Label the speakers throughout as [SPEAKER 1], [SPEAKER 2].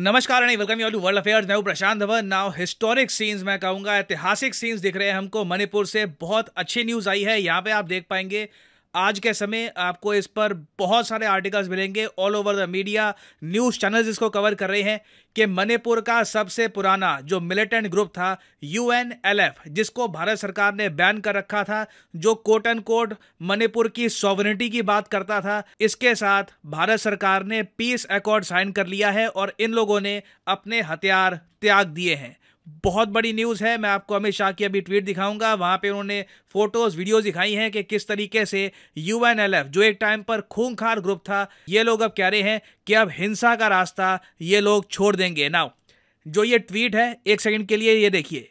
[SPEAKER 1] नमस्कार and welcome you world affairs मैं Prashant Dhawan now historic scenes मैं कहूंगा ऐतिहासिक सीन्स दिख रहे हैं हमको मणिपुर से बहुत अच्छी न्यूज़ आई है यहाँ पे आप देख पाएंगे आज के समय आपको इस पर बहुत सारे आर्टिकल्स मिलेंगे all over the media news channels इसको कवर कर रहे हैं कि मणिपुर का सबसे पुराना जो मिलिटेंट ग्रुप था यूएनएलएफ जिसको भारत सरकार ने बैन कर रखा था जो कोट एंड कोट मणिपुर की सॉवरिटी की बात करता था इसके साथ भारत सरकार ने पीस अकॉर्ड साइन कर लिया है और इन लोगों ने अपने हथियार त्याग दिए हैं बहुत बड़ी न्यूज़ है मैं आपको अमित शाह की अभी ट्वीट दिखाऊंगा वहाँ पे उन्होंने फोटोज़ वीडियोस दिखाई हैं कि किस तरीके से यू जो एक टाइम पर खूंखार ग्रुप था ये लोग अब कह रहे हैं कि अब हिंसा का रास्ता ये लोग छोड़ देंगे नाउ जो ये ट्वीट है एक सेकंड के लिए ये देखिए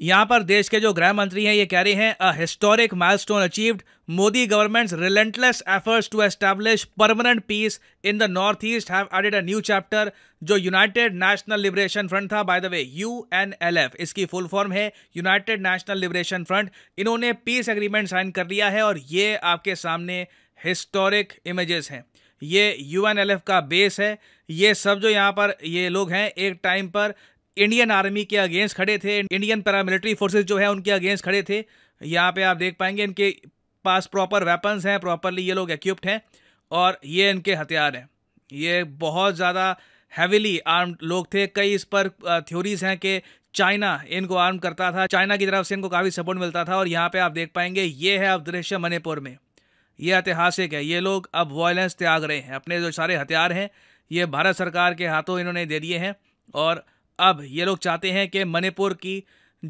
[SPEAKER 1] यहाँ पर देश के जो गृह मंत्री हैं ये कह रहे हैं a historic milestone achieved Modi government's relentless efforts to establish permanent peace in the north east have added a new chapter जो यूनाइटेड नेशनल लिबरेशन फ्रंट था by the way U N L F इसकी full form है United National Liberation Front इन्होंने peace agreement sign कर लिया है और ये आपके सामने हिस्टोरिक इमेजेस हैं ये यू का बेस है ये सब जो यहाँ पर ये लोग हैं एक टाइम पर इंडियन आर्मी के अगेंस्ट खड़े थे इंडियन पैरामिलिट्री फोर्सेज जो है उनके अगेंस्ट खड़े थे यहाँ पे आप देख पाएंगे इनके पास प्रॉपर वेपन्स हैं प्रॉपरली ये लोग इक्विप्ड हैं और ये इनके हथियार हैं ये बहुत ज़्यादा हैविली आर्म्ड लोग थे कई इस पर थ्योरीज हैं कि चाइना इनको आर्म करता था चाइना की तरफ से इनको काफ़ी सपोर्ट मिलता था और यहाँ पे आप देख पाएंगे ये है अब दृश्य मणिपुर में ये ऐतिहासिक है ये लोग अब वॉयलेंस त्याग रहे हैं अपने जो सारे हथियार हैं ये भारत सरकार के हाथों इन्होंने दे दिए हैं और अब ये लोग चाहते हैं कि मणिपुर की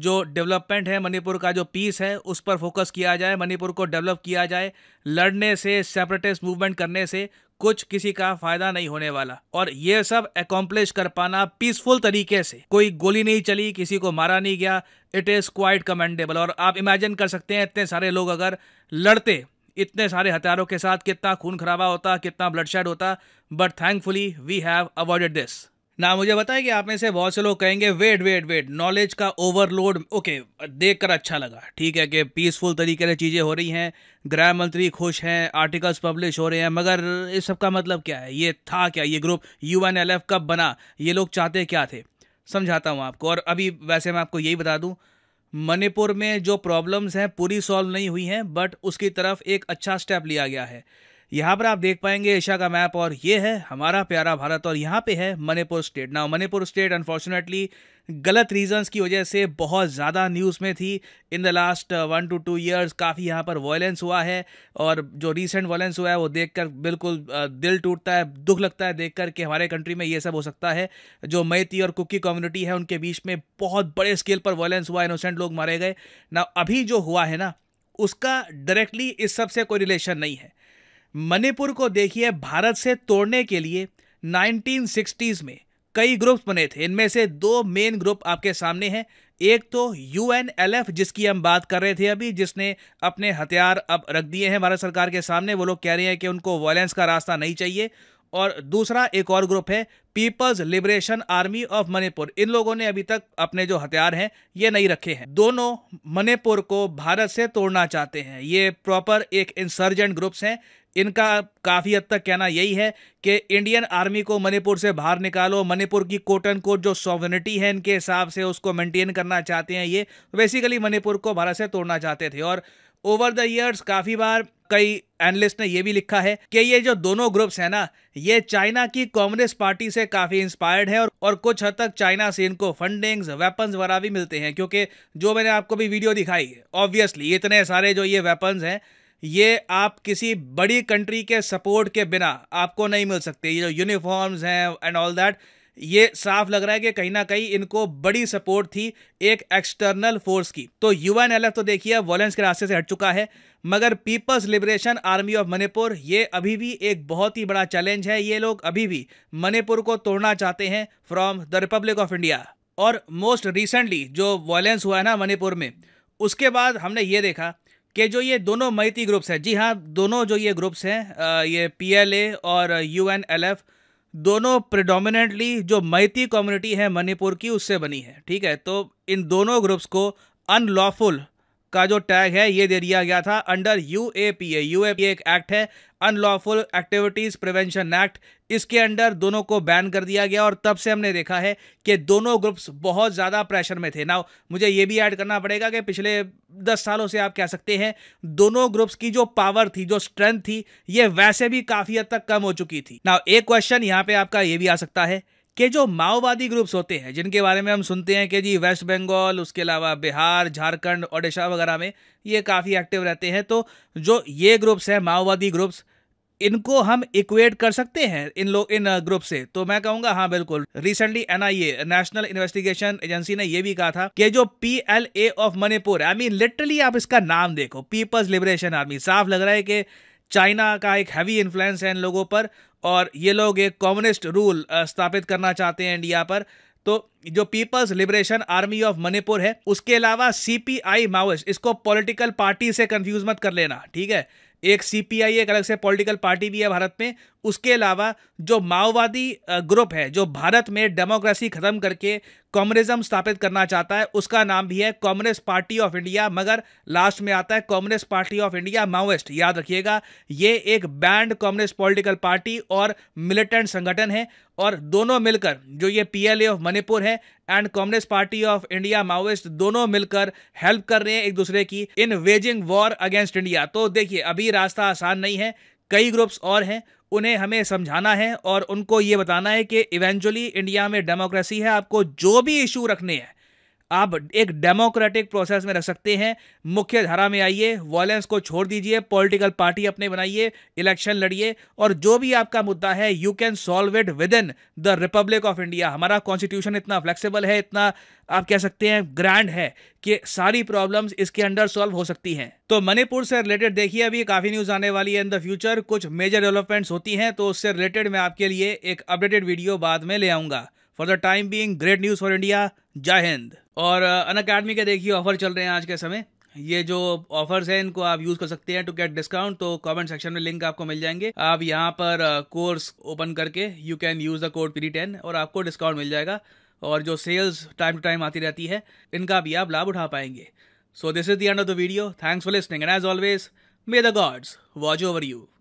[SPEAKER 1] जो डेवलपमेंट है मणिपुर का जो पीस है उस पर फोकस किया जाए मणिपुर को डेवलप किया जाए लड़ने से सेपरेटिस्ट मूवमेंट करने से कुछ किसी का फायदा नहीं होने वाला और ये सब अकॉम्प्लिश कर पाना पीसफुल तरीके से कोई गोली नहीं चली किसी को मारा नहीं गया इट इज़ क्वाइट कमेंडेबल और आप इमेजिन कर सकते हैं इतने सारे लोग अगर लड़ते इतने सारे हथियारों के साथ कितना खून खराबा होता कितना ब्लड शेड होता but thankfully we have avoided this ना मुझे बताया कि आप में से बहुत से लोग कहेंगे वेट वेट वेट नॉलेज का ओवरलोड ओके देख कर अच्छा लगा ठीक है कि पीसफुल तरीके से चीज़ें हो रही हैं गृह मंत्री खुश हैं आर्टिकल्स पब्लिश हो रहे हैं मगर इस सब का मतलब क्या है ये था क्या ये ग्रुप यू कब बना ये लोग चाहते क्या थे समझाता हूँ आपको और अभी वैसे मैं आपको यही बता दूँ मणिपुर में जो प्रॉब्लम्स हैं पूरी सॉल्व नहीं हुई हैं बट उसकी तरफ एक अच्छा स्टेप लिया गया है यहाँ पर आप देख पाएंगे एशिया का मैप और ये है हमारा प्यारा भारत और यहाँ पे है मणिपुर स्टेट ना मणिपुर स्टेट अनफॉर्चुनेटली गलत रीजंस की वजह से बहुत ज़्यादा न्यूज़ में थी in the last one two two years काफ़ी यहाँ पर वॉयलेंस हुआ है और जो रीसेंट वॉयलेंस हुआ है वो देखकर बिल्कुल uh, दिल टूटता है दुख लगता है देखकर कि हमारे कंट्री में ये सब हो सकता है जो मैती और कुकी कम्युनिटी है उनके बीच में बहुत बड़े स्केल पर वॉयलेंस हुआ इनोसेंट लोग मारे गए ना अभी जो हुआ है ना उसका डायरेक्टली इस सब से कोई रिलेशन नहीं है मणिपुर को देखिए भारत से तोड़ने के लिए 1960s में कई ग्रुप्स बने थे इनमें से दो मेन ग्रुप आपके सामने हैं एक तो यू जिसकी हम बात कर रहे थे अभी जिसने अपने हथियार अब रख दिए हैं भारत सरकार के सामने वो लोग कह रहे हैं कि उनको वायलेंस का रास्ता नहीं चाहिए और दूसरा एक और ग्रुप है People's liberation army of Manipur इन लोगों ने अभी तक अपने जो हथियार हैं ये नहीं रखे हैं दोनों मणिपुर को भारत से तोड़ना चाहते हैं ये प्रॉपर एक इंसर्जेंट ग्रुप्स हैं इनका काफ़ी हद तक कहना यही है कि इंडियन आर्मी को मणिपुर से बाहर निकालो मणिपुर की कोट एंड कोट जो सॉवनिटी है इनके हिसाब से उसको मेंटेन करना चाहते हैं ये बेसिकली मणिपुर को भारत से तोड़ना चाहते थे और ओवर द ईयर्स काफ़ी बार कई एनालिस्ट ने ये भी लिखा है कि ये जो दोनों ग्रुप्स हैं ना ये चाइना की कम्युनिस्ट पार्टी से काफ़ी इंस्पायर्ड है और, और कुछ हद तक चाइना से इनको फंडिंग्स वेपन्स वगैरह भी मिलते हैं क्योंकि जो मैंने आपको भी वीडियो दिखाई ऑब्वियसली इतने सारे जो ये वेपन्स हैं ये आप किसी बड़ी कंट्री के सपोर्ट के बिना आपको नहीं मिल सकते ये जो यूनिफॉर्म्स हैं एंड ऑल दैट ये साफ लग रहा है कि कहीं ना कहीं इनको बड़ी सपोर्ट थी एक एक्सटर्नल फोर्स की तो यू एफ तो देखिए वॉलेंस के रास्ते से हट चुका है मगर People's liberation army of Manipur ये अभी भी एक बहुत ही बड़ा चैलेंज है ये लोग अभी भी मणिपुर को तोड़ना चाहते हैं from the republic of India और मोस्ट रिसेंटली जो वॉलेंस हुआ है ना मणिपुर में उसके बाद हमने ये देखा कि जो ये दोनों मैती ग्रुप्स हैं जी हाँ दोनों जो ये ग्रुप्स हैं ये पी एल ए और यू एन एल एफ़ दोनों प्रिडोमिनेंटली जो मैती कम्युनिटी है मणिपुर की उससे बनी है ठीक है तो इन दोनों ग्रुप्स को अनलॉफुल का जो टैग है ये दे दिया गया था under U A P A U A P एक एक्ट है अनलॉफुल एक्टिविटीज़ प्रिवेंशन एक्ट इसके अंडर दोनों को बैन कर दिया गया और तब से हमने देखा है कि दोनों ग्रुप्स बहुत ज़्यादा प्रेशर में थे ना मुझे ये भी ऐड करना पड़ेगा कि पिछले दस सालों से आप कह सकते हैं दोनों ग्रुप्स की जो पावर थी जो स्ट्रेंथ थी ये वैसे भी काफ़ी हद तक कम हो चुकी थी ना एक क्वेश्चन यहाँ पर आपका ये भी आ सकता है कि जो माओवादी ग्रुप्स होते हैं जिनके बारे में हम सुनते हैं कि जी वेस्ट बंगाल उसके अलावा बिहार झारखंड ओडिशा वगैरह में ये काफ़ी एक्टिव रहते हैं तो जो ये ग्रुप्स हैं माओवादी ग्रुप्स इनको हम इक्वेट कर सकते हैं इन लोग इन ग्रुप uh, से तो मैं कहूंगा हाँ बिल्कुल recently NIA national investigation agency ने यह भी कहा था कि जो P L A of Manipur I mean literally आप इसका नाम देखो पीपल्स लिबरेशन आर्मी साफ लग रहा है कि चाइना का एक हैवी इन्फ्लुएंस है इन लोगों पर और ये लोग एक कम्युनिस्ट रूल uh, स्थापित करना चाहते हैं इंडिया पर तो जो people's liberation army of Manipur है उसके अलावा सीपीआई माओइस्ट इसको पॉलिटिकल पार्टी से कंफ्यूज मत कर लेना ठीक है एक सीपीआई एक अलग से पॉलिटिकल पार्टी भी है भारत में उसके अलावा जो माओवादी ग्रुप है जो भारत में डेमोक्रेसी ख़त्म करके कम्युनिज्म स्थापित करना चाहता है उसका नाम भी है कम्युनिस्ट पार्टी ऑफ इंडिया मगर लास्ट में आता है communist party of India Maoist याद रखिएगा ये एक बैंड कम्युनिस्ट पॉलिटिकल पार्टी और मिलिटेंट संगठन है और दोनों मिलकर जो ये पीएलए ऑफ मणिपुर है and communist party of India Maoist दोनों मिलकर हेल्प कर रहे हैं एक दूसरे की in waging war against India तो देखिए अभी रास्ता आसान नहीं है कई ग्रुप्स और हैं उन्हें हमें समझाना है और उनको ये बताना है कि इवेंचुअली इंडिया में डेमोक्रेसी है आपको जो भी इशू रखने हैं आप एक डेमोक्रेटिक प्रोसेस में रख सकते हैं मुख्य धारा में आइए वॉयलेंस को छोड़ दीजिए पॉलिटिकल पार्टी अपने बनाइए इलेक्शन लड़िए और जो भी आपका मुद्दा है you can solve it within the republic of India हमारा कॉन्स्टिट्यूशन इतना फ्लेक्सिबल है इतना आप कह सकते हैं ग्रैंड है कि सारी प्रॉब्लम्स इसके अंडर सॉल्व हो सकती हैं तो मणिपुर से रिलेटेड देखिए अभी काफ़ी न्यूज़ आने वाली है इन द फ्यूचर कुछ मेजर डेवलपमेंट्स होती हैं तो उससे रिलेटेड मैं आपके लिए एक अपडेटेड वीडियो बाद में ले आऊँगा for the time being great news for India जय हिंद और uh, अन अकेडमी के देखिए ऑफर चल रहे हैं आज के समय ये जो ऑफर्स हैं इनको आप यूज कर सकते हैं टू गेट डिस्काउंट तो कमेंट सेक्शन में लिंक आपको मिल जाएंगे आप यहाँ पर कोर्स uh, ओपन करके you can use the code P ten और आपको डिस्काउंट मिल जाएगा और जो सेल्स टाइम टू टाइम आती रहती है इनका भी आप लाभ उठा पाएंगे so this is the end of the video thanks for listening and as always may the gods watch over you